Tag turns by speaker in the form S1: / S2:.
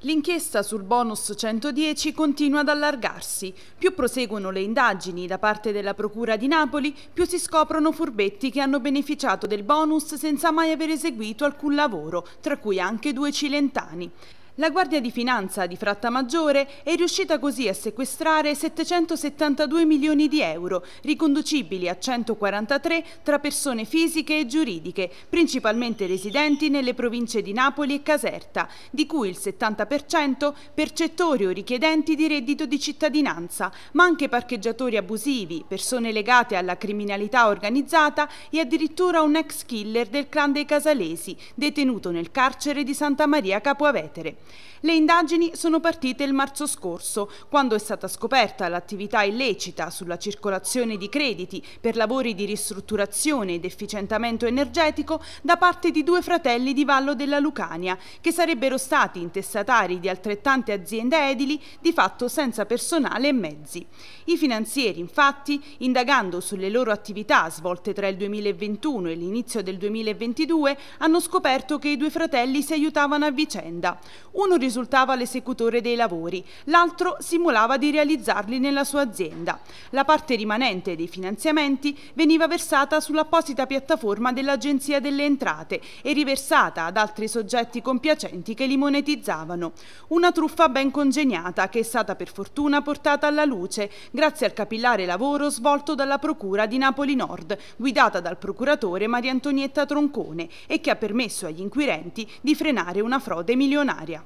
S1: L'inchiesta sul bonus 110 continua ad allargarsi. Più proseguono le indagini da parte della Procura di Napoli, più si scoprono furbetti che hanno beneficiato del bonus senza mai aver eseguito alcun lavoro, tra cui anche due cilentani. La Guardia di Finanza di Frattamaggiore è riuscita così a sequestrare 772 milioni di euro, riconducibili a 143 tra persone fisiche e giuridiche, principalmente residenti nelle province di Napoli e Caserta, di cui il 70% percettori o richiedenti di reddito di cittadinanza, ma anche parcheggiatori abusivi, persone legate alla criminalità organizzata e addirittura un ex killer del clan dei Casalesi, detenuto nel carcere di Santa Maria Capoavetere. Le indagini sono partite il marzo scorso, quando è stata scoperta l'attività illecita sulla circolazione di crediti per lavori di ristrutturazione ed efficientamento energetico da parte di due fratelli di Vallo della Lucania, che sarebbero stati intestatari di altrettante aziende edili, di fatto senza personale e mezzi. I finanzieri, infatti, indagando sulle loro attività svolte tra il 2021 e l'inizio del 2022, hanno scoperto che i due fratelli si aiutavano a vicenda. Uno risultava l'esecutore dei lavori, l'altro simulava di realizzarli nella sua azienda. La parte rimanente dei finanziamenti veniva versata sull'apposita piattaforma dell'Agenzia delle Entrate e riversata ad altri soggetti compiacenti che li monetizzavano. Una truffa ben congegnata che è stata per fortuna portata alla luce grazie al capillare lavoro svolto dalla Procura di Napoli Nord, guidata dal procuratore Maria Antonietta Troncone e che ha permesso agli inquirenti di frenare una frode milionaria.